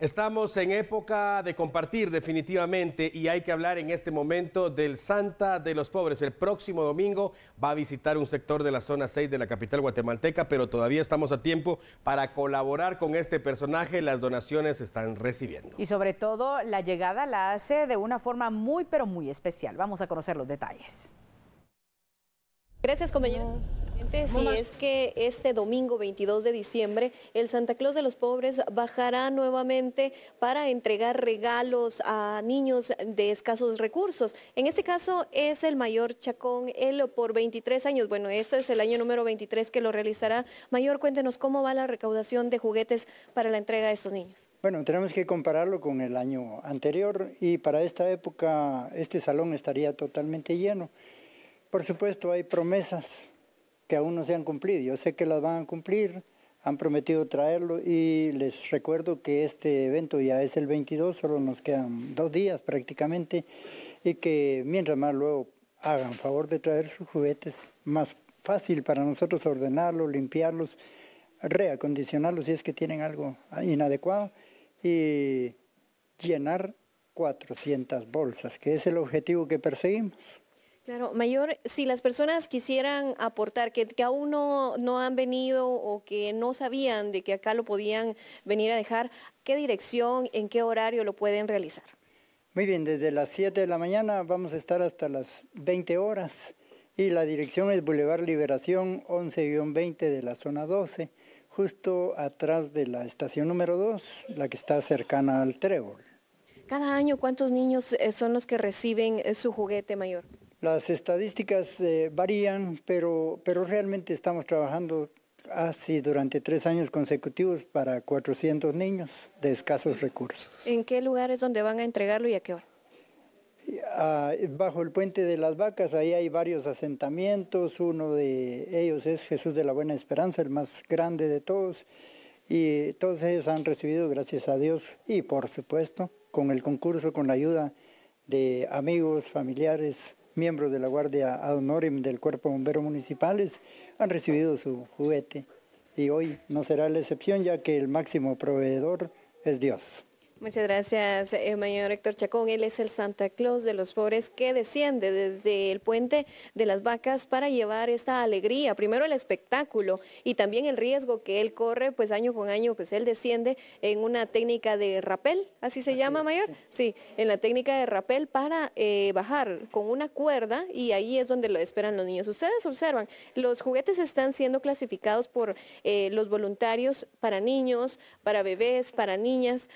Estamos en época de compartir definitivamente y hay que hablar en este momento del Santa de los Pobres. El próximo domingo va a visitar un sector de la zona 6 de la capital guatemalteca, pero todavía estamos a tiempo para colaborar con este personaje. Las donaciones están recibiendo. Y sobre todo la llegada la hace de una forma muy pero muy especial. Vamos a conocer los detalles. Gracias, compañeros. Sí es que este domingo 22 de diciembre el Santa Claus de los Pobres bajará nuevamente para entregar regalos a niños de escasos recursos. En este caso es el mayor Chacón, él por 23 años, bueno, este es el año número 23 que lo realizará. Mayor, cuéntenos cómo va la recaudación de juguetes para la entrega de estos niños. Bueno, tenemos que compararlo con el año anterior y para esta época este salón estaría totalmente lleno. Por supuesto, hay promesas que aún no se han cumplido. Yo sé que las van a cumplir, han prometido traerlo y les recuerdo que este evento ya es el 22, solo nos quedan dos días prácticamente y que mientras más luego hagan favor de traer sus juguetes, más fácil para nosotros ordenarlos, limpiarlos, reacondicionarlos si es que tienen algo inadecuado y llenar 400 bolsas, que es el objetivo que perseguimos. Claro, mayor, si las personas quisieran aportar, que, aún no, no, han venido o que no sabían de que acá lo podían venir a dejar, ¿qué dirección, en qué horario lo pueden realizar? Muy bien, desde las 7 de la mañana vamos a estar hasta las 20 horas y la dirección es Boulevard Liberación 11-20 de la zona 12, justo atrás de la estación número 2, la que está cercana al trébol. Cada año, ¿cuántos niños eh, son los que reciben eh, su juguete mayor? Las estadísticas eh, varían, pero, pero realmente estamos trabajando así durante tres años consecutivos para 400 niños de escasos recursos. ¿En qué lugares es donde van a entregarlo y a qué hora? Ah, bajo el puente de las vacas, ahí hay varios asentamientos, uno de ellos es Jesús de la Buena Esperanza, el más grande de todos, y todos ellos han recibido, gracias a Dios, y por supuesto, con el concurso, con la ayuda de amigos, familiares, miembros de la Guardia Honorim del Cuerpo Bombero Municipales han recibido su juguete. Y hoy no será la excepción ya que el máximo proveedor es Dios. Muchas gracias, eh, mayor Héctor Chacón. Él es el Santa Claus de los pobres que desciende desde el puente de las vacas para llevar esta alegría, primero el espectáculo y también el riesgo que él corre, pues año con año, pues él desciende en una técnica de rapel, así se llama, mayor. Sí. en la técnica de rapel para eh, bajar con una cuerda y ahí es donde lo esperan los niños. Ustedes observan, los juguetes están siendo clasificados por eh, los voluntarios para niños, para bebés, para niñas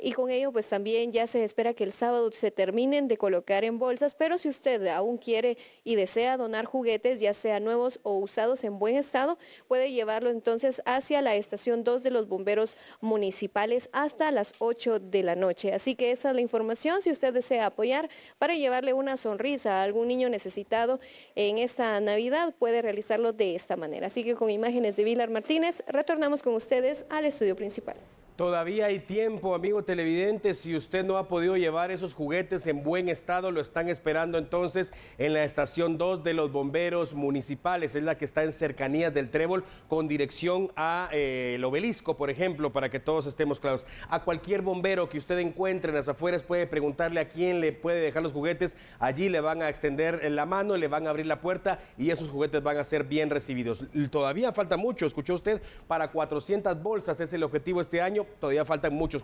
y con ello, pues también ya se espera que el sábado se terminen de colocar en bolsas, pero si usted aún quiere y desea donar juguetes, ya sea nuevos o usados en buen estado, puede llevarlo entonces hacia la estación 2 de los bomberos municipales hasta las 8 de la noche. Así que esa es la información, si usted desea apoyar para llevarle una sonrisa a algún niño necesitado en esta Navidad, puede realizarlo de esta manera. Así que con imágenes de Vilar Martínez, retornamos con ustedes al estudio principal. Todavía hay tiempo, amigo televidente. Si usted no ha podido llevar esos juguetes en buen estado, lo están esperando entonces en la estación 2 de los bomberos municipales. Es la que está en cercanías del Trébol con dirección a eh, el obelisco, por ejemplo, para que todos estemos claros. A cualquier bombero que usted encuentre en las afueras puede preguntarle a quién le puede dejar los juguetes. Allí le van a extender la mano, le van a abrir la puerta y esos juguetes van a ser bien recibidos. Todavía falta mucho, escuchó usted, para 400 bolsas es el objetivo este año todavía faltan muchos